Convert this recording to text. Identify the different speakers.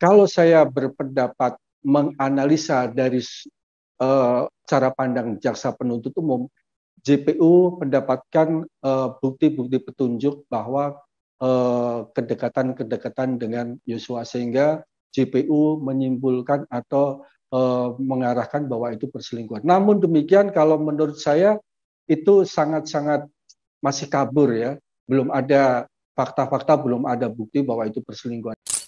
Speaker 1: kalau saya berpendapat menganalisa dari uh, cara pandang jaksa penuntut umum, JPU mendapatkan eh, bukti-bukti uh, petunjuk bahwa eh, kedekatan-kedekatan uh, dengan Yosua sehingga JPU menyimpulkan atau uh, mengarahkan bahwa itu perselingkuhan. Namun demikian kalau menurut saya itu sangat-sangat masih kabur ya, belum ada fakta-fakta, belum ada bukti bahwa itu perselingkuhan.